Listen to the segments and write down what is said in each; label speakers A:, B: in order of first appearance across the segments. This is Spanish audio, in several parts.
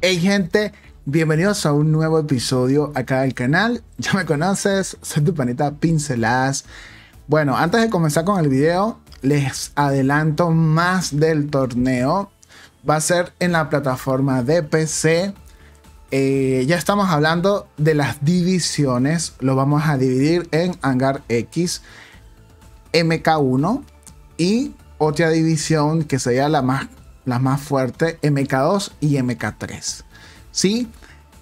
A: Hey gente, bienvenidos a un nuevo episodio acá del canal. Ya me conoces, soy tu panita Pinceladas. Bueno, antes de comenzar con el video, les adelanto más del torneo. Va a ser en la plataforma de PC. Eh, ya estamos hablando de las divisiones. Lo vamos a dividir en Hangar X, MK1 y otra división que sería la más, la más fuerte, MK2 y MK3.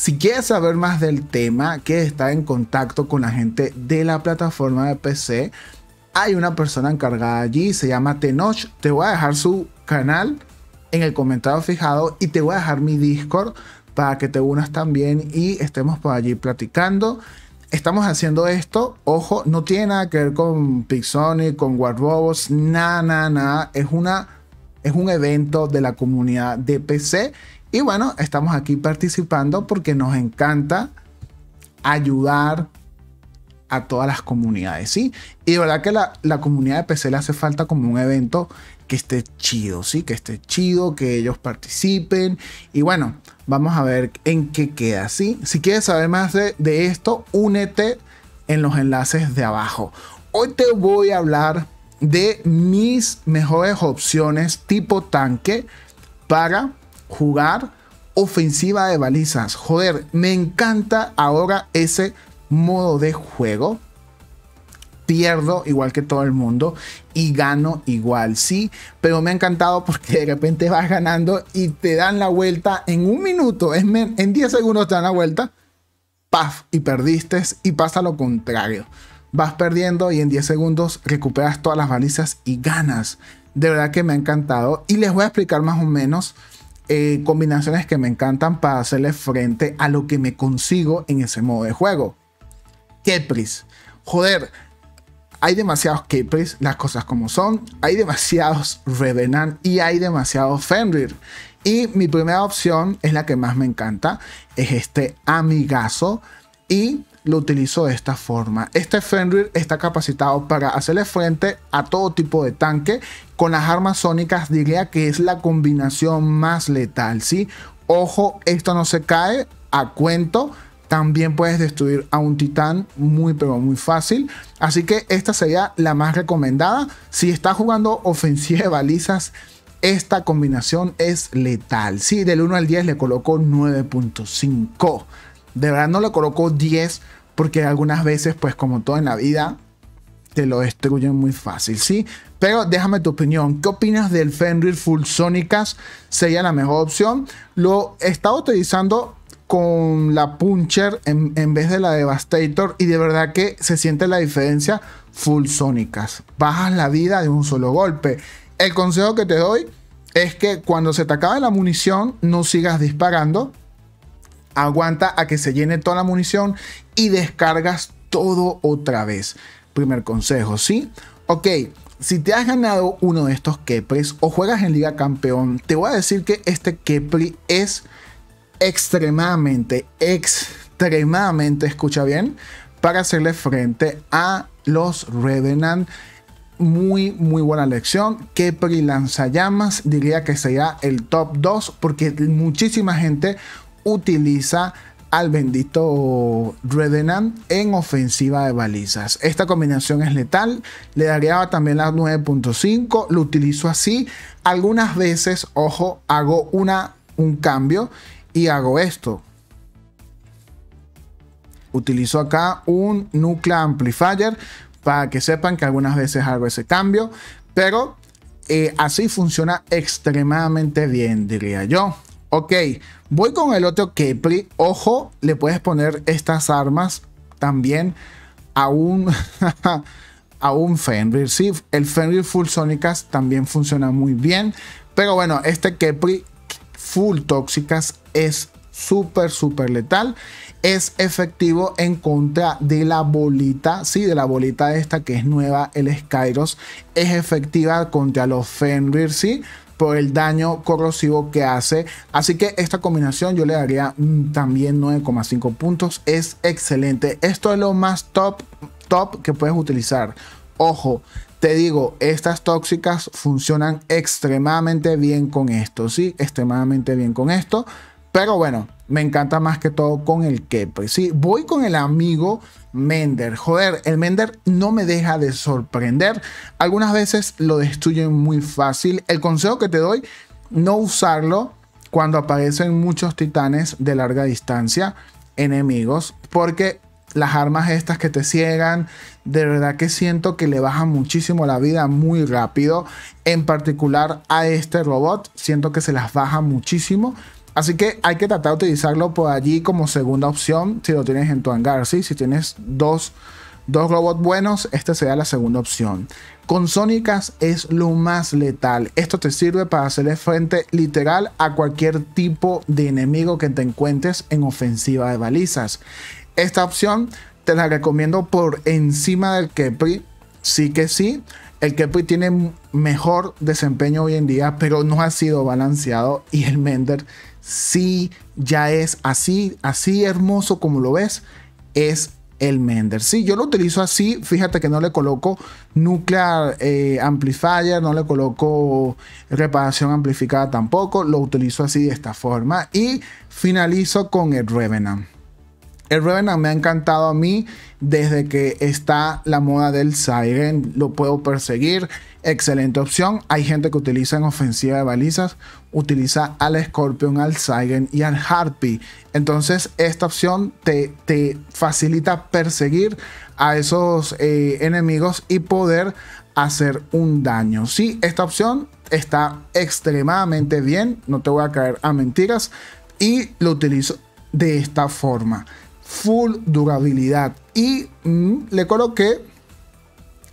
A: Si quieres saber más del tema, que está en contacto con la gente de la plataforma de PC, hay una persona encargada allí, se llama Tenoch. Te voy a dejar su canal en el comentario fijado y te voy a dejar mi Discord para que te unas también y estemos por allí platicando. Estamos haciendo esto, ojo, no tiene nada que ver con Pixonic, con Robots, nada, nada, nada. Es, una, es un evento de la comunidad de PC y bueno, estamos aquí participando porque nos encanta ayudar, a todas las comunidades, ¿sí? Y de verdad que la, comunidad de PC le hace falta como un evento que esté chido, ¿sí? Que esté chido, que ellos participen. Y bueno, vamos a ver en qué queda, ¿sí? Si quieres saber más de, de esto, únete en los enlaces de abajo. Hoy te voy a hablar de mis mejores opciones tipo tanque para jugar ofensiva de balizas. Joder, me encanta ahora ese modo de juego, pierdo igual que todo el mundo y gano igual, sí, pero me ha encantado porque de repente vas ganando y te dan la vuelta en un minuto, en 10 segundos te dan la vuelta, paf, y perdiste y pasa lo contrario. Vas perdiendo y en 10 segundos recuperas todas las balizas y ganas. De verdad que me ha encantado y les voy a explicar más o menos eh, combinaciones que me encantan para hacerle frente a lo que me consigo en ese modo de juego. Kepris. Joder, hay demasiados Kepris, las cosas como son. Hay demasiados Revenant y hay demasiados Fenrir. Y mi primera opción es la que más me encanta. Es este amigazo. Y lo utilizo de esta forma. Este Fenrir está capacitado para hacerle frente a todo tipo de tanque. Con las armas sónicas diría que es la combinación más letal, ¿sí? Ojo, esto no se cae a cuento también puedes destruir a un titán muy pero muy fácil. Así que esta sería la más recomendada. Si estás jugando ofensiva de balizas, esta combinación es letal. Sí, del 1 al 10 le colocó 9.5. De verdad no le colocó 10 porque algunas veces, pues como todo en la vida, te lo destruyen muy fácil, ¿sí? Pero déjame tu opinión. ¿Qué opinas del Fenrir Full Sonicas? ¿Sería la mejor opción? Lo he estado utilizando con la Puncher en, vez de la Devastator y de verdad que se siente la diferencia full sónicas. Bajas la vida de un solo golpe. El consejo que te doy es que cuando se te acabe la munición no sigas disparando. Aguanta a que se llene toda la munición y descargas todo otra vez. Primer consejo, ¿sí? Ok, si te has ganado uno de estos Kepris o juegas en Liga Campeón, te voy a decir que este Kepri es extremadamente, extremadamente, escucha bien, para hacerle frente a los Revenant. Muy, muy buena lección. Kepri Lanzallamas diría que sería el top 2 porque muchísima gente utiliza al bendito Revenant en ofensiva de balizas. Esta combinación es letal, le daría también la 9.5, lo utilizo así. Algunas veces, ojo, hago una, un cambio hago esto. Utilizo acá un núcleo Amplifier para que sepan que algunas veces hago ese cambio, pero eh, así funciona extremadamente bien, diría yo. Ok, voy con el otro Kepri. Ojo, le puedes poner estas armas también a un, a un Fenrir. si, el Fenrir Full Sonicas también funciona muy bien. Pero bueno, este Kepri full tóxicas, es súper, súper letal. Es efectivo en contra de la bolita, sí, de la bolita esta que es nueva, el Skyros. Es efectiva contra los Fenrir, sí, por el daño corrosivo que hace. Así que esta combinación yo le daría mm, también 9,5 puntos. Es excelente. Esto es lo más top, top que puedes utilizar. Ojo, te digo, estas tóxicas funcionan extremadamente bien con esto, ¿sí? Extremadamente bien con esto. Pero bueno, me encanta más que todo con el Kepri, ¿sí? Voy con el amigo Mender. Joder, el Mender no me deja de sorprender. Algunas veces lo destruyen muy fácil. El consejo que te doy, no usarlo cuando aparecen muchos titanes de larga distancia enemigos, porque las armas estas que te ciegan, de verdad que siento que le bajan muchísimo la vida muy rápido, en particular a este robot, siento que se las baja muchísimo. Así que hay que tratar de utilizarlo por allí como segunda opción si lo tienes en tu hangar, Si tienes dos, robots buenos, esta será la segunda opción. Con Sónicas es lo más letal. Esto te sirve para hacerle frente literal a cualquier tipo de enemigo que te encuentres en ofensiva de balizas. Esta opción te la recomiendo por encima del Kepri. Sí que sí. El Kepri tiene mejor desempeño hoy en día, pero no ha sido balanceado. Y el Mender sí ya es así, así hermoso como lo ves. Es el Mender. Sí, yo lo utilizo así. Fíjate que no le coloco nuclear eh, amplifier, no le coloco reparación amplificada tampoco. Lo utilizo así de esta forma. Y finalizo con el Revenant. El Revenant me ha encantado a mí desde que está la moda del Siren. Lo puedo perseguir. Excelente opción. Hay gente que utiliza en ofensiva de balizas. Utiliza al Scorpion, al Siren y al Harpy. Entonces esta opción te, facilita perseguir a esos eh, enemigos y poder hacer un daño. Sí, esta opción está extremadamente bien. No te voy a caer a mentiras. Y lo utilizo de esta forma full durabilidad. Y mm, le coloqué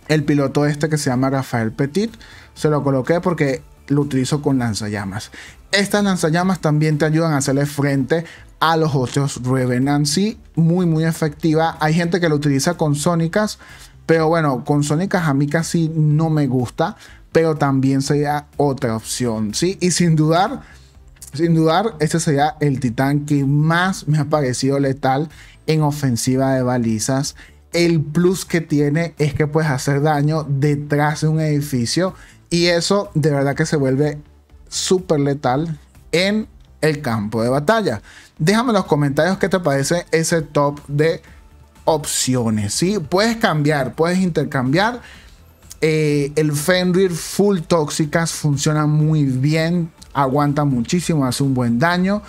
A: el piloto este que se llama Rafael Petit. Se lo coloqué porque lo utilizo con lanzallamas. Estas lanzallamas también te ayudan a hacerle frente a los otros Revenant. Sí, muy, muy efectiva. Hay gente que lo utiliza con sónicas. Pero bueno, con sónicas a mí casi no me gusta. Pero también sería otra opción. Sí, y sin dudar sin dudar, este sería el titán que más me ha parecido letal en ofensiva de balizas. El plus que tiene es que puedes hacer daño detrás de un edificio y eso de verdad que se vuelve súper letal en el campo de batalla. Déjame en los comentarios qué te parece ese top de opciones. ¿sí? Puedes cambiar, puedes intercambiar. Eh, el Fenrir Full Tóxicas funciona muy bien aguanta muchísimo, hace un buen daño.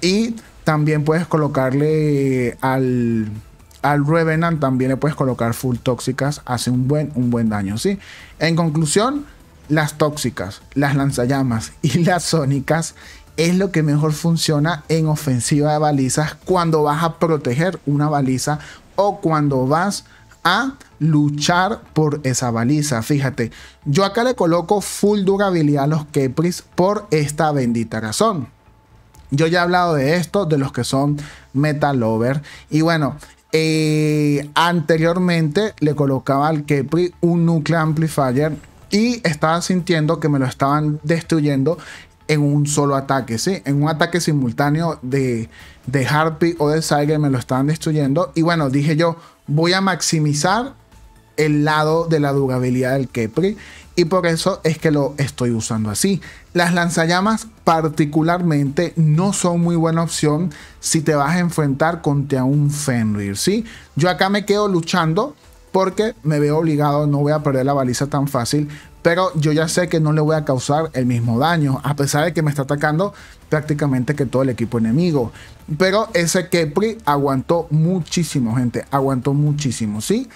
A: Y también puedes colocarle al, al Revenant, también le puedes colocar full tóxicas, hace un buen, un buen daño, ¿sí? En conclusión, las tóxicas, las lanzallamas y las sónicas es lo que mejor funciona en ofensiva de balizas cuando vas a proteger una baliza o cuando vas a a luchar por esa baliza. Fíjate, yo acá le coloco full durabilidad a los Kepris por esta bendita razón. Yo ya he hablado de esto, de los que son metal Lover. Y bueno, eh, anteriormente le colocaba al Kepri un Nuclear amplifier y estaba sintiendo que me lo estaban destruyendo en un solo ataque, ¿sí? En un ataque simultáneo de, de Harpy o de Saiger me lo estaban destruyendo. Y bueno, dije yo, voy a maximizar el lado de la durabilidad del Kepri y por eso es que lo estoy usando así. Las lanzallamas particularmente no son muy buena opción si te vas a enfrentar contra un Fenrir, ¿sí? Yo acá me quedo luchando porque me veo obligado, no voy a perder la baliza tan fácil, pero yo ya sé que no le voy a causar el mismo daño, a pesar de que me está atacando prácticamente que todo el equipo enemigo. Pero ese Kepri aguantó muchísimo, gente. Aguantó muchísimo, ¿sí?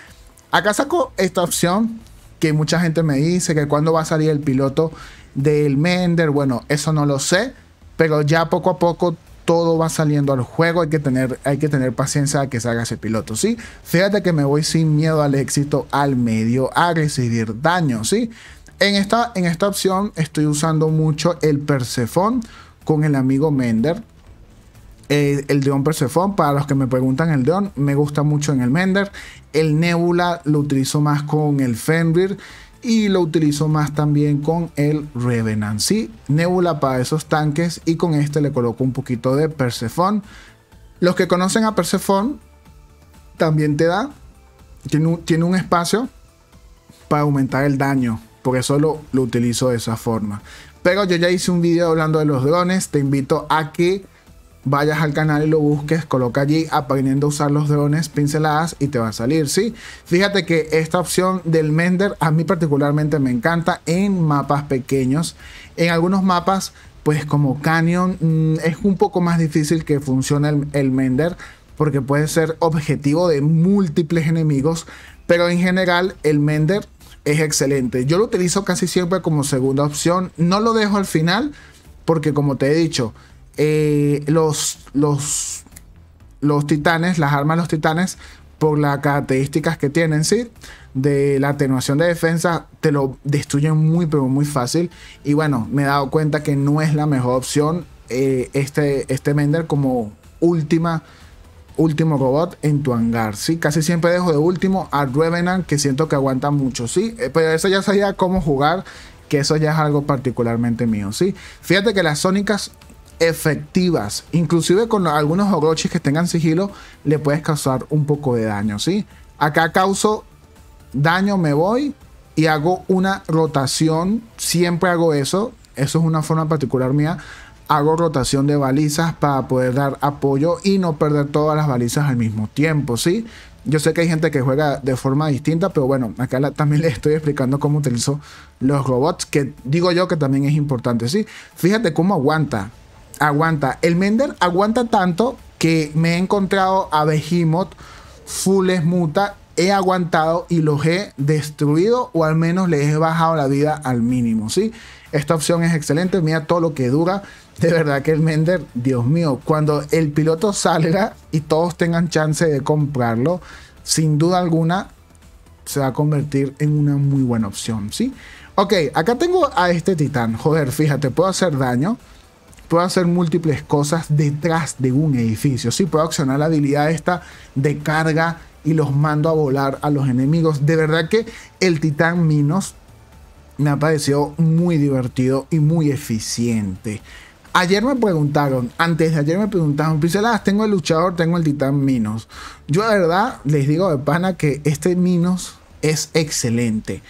A: Acá saco esta opción que mucha gente me dice que cuando va a salir el piloto del Mender. Bueno, eso no lo sé. Pero ya poco a poco todo va saliendo al juego. Hay que tener, hay que tener paciencia a que salga ese piloto, ¿sí? Fíjate que me voy sin miedo al éxito al medio a recibir daño, ¿sí? En esta, en esta opción estoy usando mucho el Persephone con el amigo Mender. Eh, el Deon Persephone, para los que me preguntan el Deon, me gusta mucho en el Mender. El Nebula lo utilizo más con el Fenrir y lo utilizo más también con el Revenant. Sí, Nebula para esos tanques y con este le coloco un poquito de Persephone. Los que conocen a Persephone también te da, tiene un, tiene un espacio para aumentar el daño. porque solo lo, lo utilizo de esa forma. Pero yo ya hice un video hablando de los drones. Te invito a que vayas al canal y lo busques, coloca allí aprendiendo a usar los drones, pinceladas y te va a salir, ¿sí? Fíjate que esta opción del Mender a mí particularmente me encanta en mapas pequeños. En algunos mapas, pues como Canyon, mm, es un poco más difícil que funcione el, el Mender porque puede ser objetivo de múltiples enemigos, pero en general el Mender es excelente. Yo lo utilizo casi siempre como segunda opción. No lo dejo al final porque como te he dicho, eh, los, los, los titanes, las armas de los titanes, por las características que tienen, ¿sí? De la atenuación de defensa, te lo destruyen muy, pero muy fácil. Y bueno, me he dado cuenta que no es la mejor opción eh, este, este Mender como última último robot en tu hangar, ¿sí? Casi siempre dejo de último a Revenant, que siento que aguanta mucho, ¿sí? Eh, pero eso ya sabía cómo jugar, que eso ya es algo particularmente mío, ¿sí? Fíjate que las sónicas efectivas, inclusive con algunos orochis que tengan sigilo, le puedes causar un poco de daño, ¿sí? Acá causo daño, me voy y hago una rotación, siempre hago eso, eso es una forma particular mía, hago rotación de balizas para poder dar apoyo y no perder todas las balizas al mismo tiempo, ¿sí? Yo sé que hay gente que juega de forma distinta, pero bueno, acá también les estoy explicando cómo utilizo los robots, que digo yo que también es importante, ¿sí? Fíjate cómo aguanta, aguanta. El Mender aguanta tanto que me he encontrado a Behemoth, Full Muta, he aguantado y los he destruido o al menos les he bajado la vida al mínimo, ¿sí? Esta opción es excelente, mira todo lo que dura, de verdad que el Mender, Dios mío, cuando el piloto salga y todos tengan chance de comprarlo, sin duda alguna se va a convertir en una muy buena opción, ¿sí? Ok, acá tengo a este titán. Joder, fíjate, puedo hacer daño. Puedo hacer múltiples cosas detrás de un edificio. Sí, puedo accionar la habilidad esta de carga y los mando a volar a los enemigos. De verdad que el titán Minos me ha parecido muy divertido y muy eficiente. Ayer me preguntaron, antes de ayer me preguntaron, pinceladas, tengo el luchador, tengo el titán Minos. Yo de verdad les digo de pana que este Minos es excelente.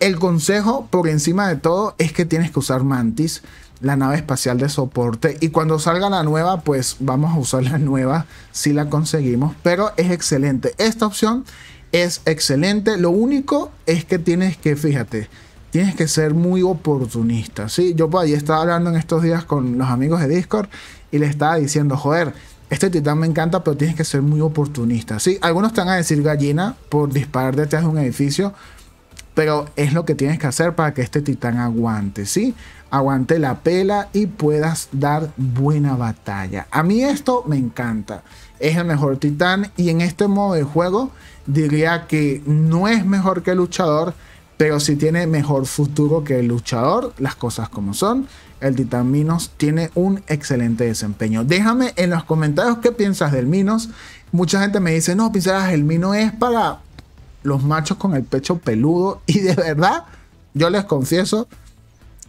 A: El consejo por encima de todo es que tienes que usar Mantis, la nave espacial de soporte. Y cuando salga la nueva, pues vamos a usar la nueva si la conseguimos. Pero es excelente. Esta opción es excelente. Lo único es que tienes que, fíjate, tienes que ser muy oportunista. ¿sí? Yo por ahí estaba hablando en estos días con los amigos de Discord y le estaba diciendo, joder, este titán me encanta, pero tienes que ser muy oportunista. Sí, algunos están a decir gallina por disparar detrás de un edificio, pero es lo que tienes que hacer para que este titán aguante, ¿sí? Aguante la pela y puedas dar buena batalla. A mí esto me encanta. Es el mejor titán y en este modo de juego diría que no es mejor que luchador, pero si tiene mejor futuro que el luchador, las cosas como son. El Titan Minos tiene un excelente desempeño. Déjame en los comentarios qué piensas del Minos. Mucha gente me dice, no, pinceladas, el Minos es para los machos con el pecho peludo. Y de verdad, yo les confieso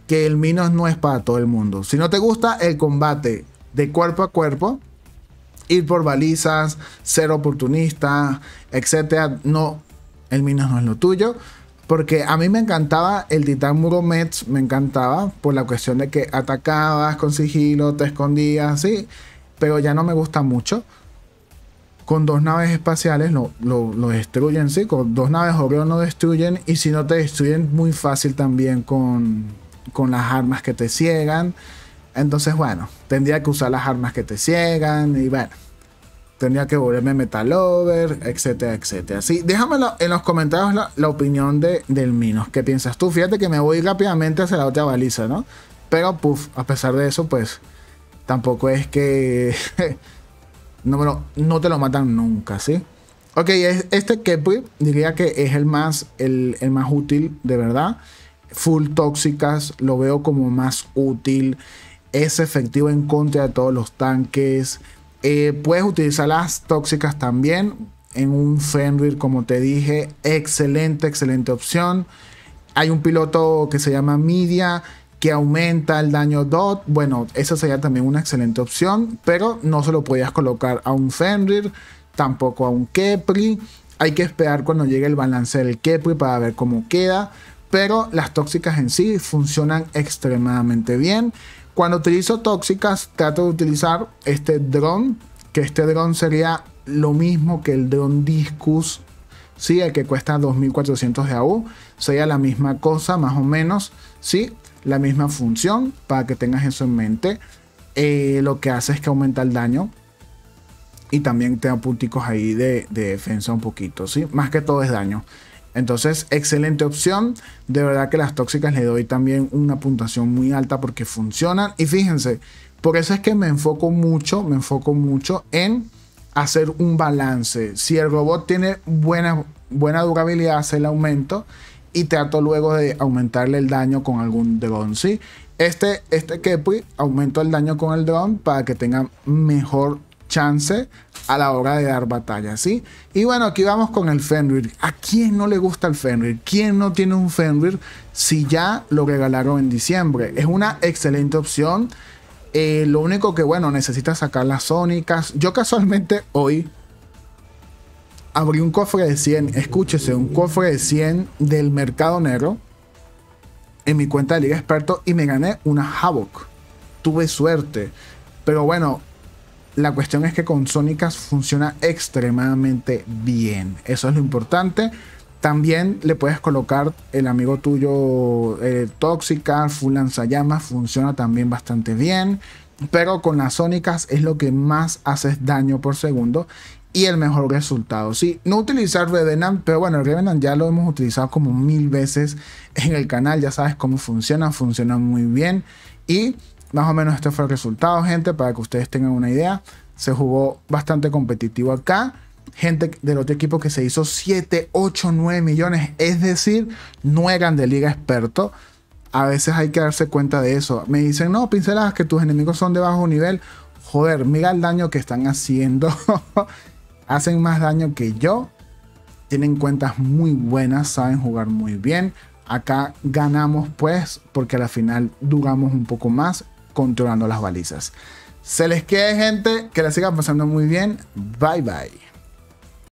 A: que el Minos no es para todo el mundo. Si no te gusta el combate de cuerpo a cuerpo, ir por balizas, ser oportunista, etcétera, no, el Minos no es lo tuyo. Porque a mí me encantaba el Titán Muro Mets, me encantaba por la cuestión de que atacabas con sigilo, te escondías, sí, pero ya no me gusta mucho. Con dos naves espaciales lo, lo, destruyen, sí, con dos naves Orión no destruyen y si no te destruyen muy fácil también con, con las armas que te ciegan. Entonces, bueno, tendría que usar las armas que te ciegan y bueno tenía que volverme Metalover, etcétera, etcétera. Sí, déjame en los comentarios la, opinión de, del Minos. ¿Qué piensas tú? Fíjate que me voy rápidamente hacia la otra baliza, ¿no? Pero, puff, a pesar de eso, pues tampoco es que no, te lo matan nunca, ¿sí? Ok, este Kepri diría que es el más, el, el más útil, de verdad. Full tóxicas, lo veo como más útil. Es efectivo en contra de todos los tanques. Eh, puedes utilizar las tóxicas también. En un Fenrir, como te dije, excelente, excelente opción. Hay un piloto que se llama Media que aumenta el daño DOT. Bueno, esa sería también una excelente opción, pero no se lo podías colocar a un Fenrir, tampoco a un Kepri. Hay que esperar cuando llegue el balance del Kepri para ver cómo queda. Pero las tóxicas en sí funcionan extremadamente bien. Cuando utilizo tóxicas, trato de utilizar este dron, que este dron sería lo mismo que el dron Discus, ¿sí? el que cuesta 2400 de AU, sería la misma cosa más o menos, ¿sí? la misma función, para que tengas eso en mente. Eh, lo que hace es que aumenta el daño y también te da punticos ahí de, defensa un poquito, ¿sí? más que todo es daño. Entonces, excelente opción. De verdad que las tóxicas le doy también una puntuación muy alta porque funcionan. Y fíjense, por eso es que me enfoco mucho, me enfoco mucho en hacer un balance. Si el robot tiene buena, buena durabilidad, hace el aumento y trato luego de aumentarle el daño con algún dron, ¿sí? Este, este aumento el daño con el dron para que tenga mejor chance a la hora de dar batalla, ¿sí? Y bueno, aquí vamos con el Fenrir. ¿A quién no le gusta el Fenrir? ¿Quién no tiene un Fenrir si ya lo regalaron en diciembre? Es una excelente opción. Eh, lo único que, bueno, necesita sacar las sónicas. Yo casualmente hoy abrí un cofre de 100, escúchese, un cofre de 100 del mercado negro en mi cuenta de Liga Experto y me gané una Havoc. Tuve suerte. Pero bueno, la cuestión es que con Sónicas funciona extremadamente bien. Eso es lo importante. También le puedes colocar el amigo tuyo eh, Tóxica, Full Lanzallamas, funciona también bastante bien. Pero con las Sónicas es lo que más haces daño por segundo y el mejor resultado. Sí, no utilizar Revenant, pero bueno, Revenant ya lo hemos utilizado como mil veces en el canal, ya sabes cómo funciona, funciona muy bien. Y más o menos este fue el resultado, gente, para que ustedes tengan una idea. Se jugó bastante competitivo acá. Gente del otro equipo que se hizo 7, 8, 9 millones. Es decir, no eran de liga experto. A veces hay que darse cuenta de eso. Me dicen, no, pinceladas, que tus enemigos son de bajo nivel. Joder, mira el daño que están haciendo. Hacen más daño que yo. Tienen cuentas muy buenas, saben jugar muy bien. Acá ganamos pues porque a la final duramos un poco más controlando las balizas. Se les quede gente, que la sigan pasando muy bien. Bye bye.